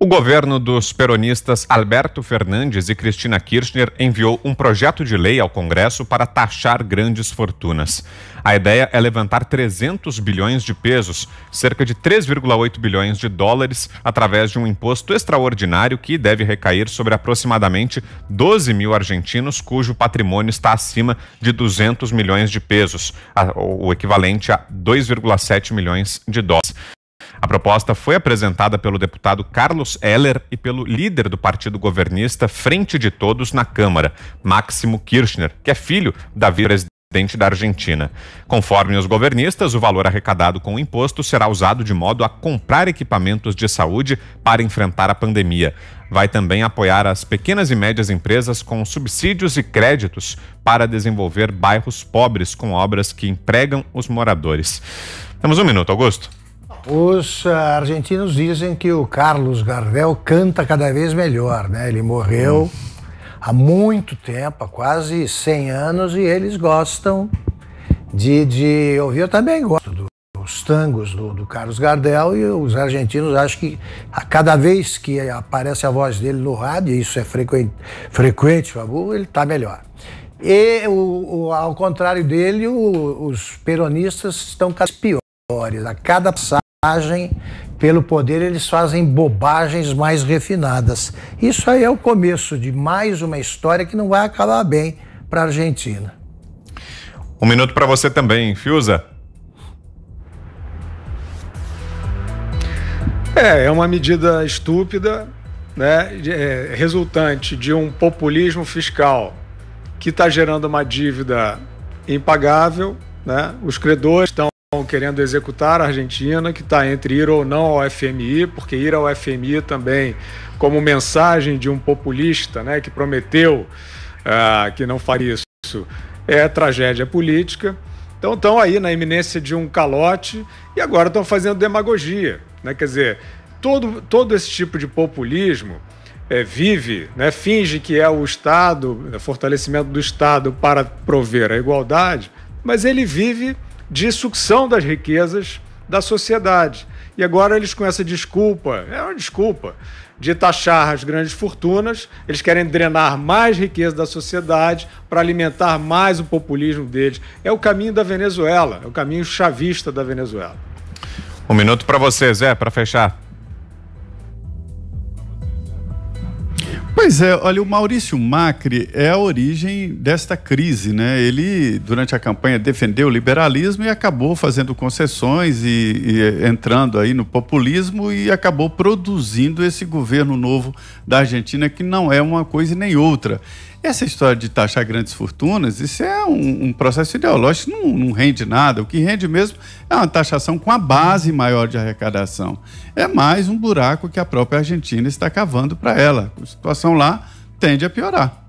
O governo dos peronistas Alberto Fernandes e Cristina Kirchner enviou um projeto de lei ao Congresso para taxar grandes fortunas. A ideia é levantar 300 bilhões de pesos, cerca de 3,8 bilhões de dólares, através de um imposto extraordinário que deve recair sobre aproximadamente 12 mil argentinos cujo patrimônio está acima de 200 milhões de pesos, o equivalente a 2,7 milhões de dólares. A proposta foi apresentada pelo deputado Carlos Heller e pelo líder do partido governista Frente de Todos na Câmara, Máximo Kirchner, que é filho da vice-presidente presidente da Argentina. Conforme os governistas, o valor arrecadado com o imposto será usado de modo a comprar equipamentos de saúde para enfrentar a pandemia. Vai também apoiar as pequenas e médias empresas com subsídios e créditos para desenvolver bairros pobres com obras que empregam os moradores. Temos um minuto, Augusto. Os ah, argentinos dizem que o Carlos Gardel canta cada vez melhor, né? Ele morreu há muito tempo, há quase 100 anos, e eles gostam de, de ouvir. Eu também gosto do, dos tangos do, do, Carlos Gardel e os argentinos acham que a cada vez que aparece a voz dele no rádio, e isso é frequente, frequente ele está melhor. E o, o, ao contrário dele, o, os peronistas estão cada piores. A cada passado, pelo poder eles fazem bobagens mais refinadas. Isso aí é o começo de mais uma história que não vai acabar bem para a Argentina. Um minuto para você também, Fiuza. É, é uma medida estúpida, né, é, resultante de um populismo fiscal que está gerando uma dívida impagável, né? Os credores estão querendo executar a Argentina, que está entre ir ou não ao FMI, porque ir ao FMI também, como mensagem de um populista né, que prometeu uh, que não faria isso, é tragédia política. Então estão aí na iminência de um calote e agora estão fazendo demagogia. Né? Quer dizer, todo, todo esse tipo de populismo é, vive, né, finge que é o Estado, né, fortalecimento do Estado para prover a igualdade, mas ele vive de sucção das riquezas da sociedade. E agora eles, com essa desculpa, é uma desculpa, de taxar as grandes fortunas, eles querem drenar mais riqueza da sociedade para alimentar mais o populismo deles. É o caminho da Venezuela, é o caminho chavista da Venezuela. Um minuto para você, Zé, para fechar. Pois é, olha, o Maurício Macri é a origem desta crise, né? Ele, durante a campanha, defendeu o liberalismo e acabou fazendo concessões e, e eh, entrando aí no populismo e acabou produzindo esse governo novo da Argentina, que não é uma coisa nem outra. Essa história de taxar grandes fortunas, isso é um, um processo ideológico, não, não, rende nada. O que rende mesmo é uma taxação com a base maior de arrecadação. É mais um buraco que a própria Argentina está cavando para ela. A situação lá tende a piorar.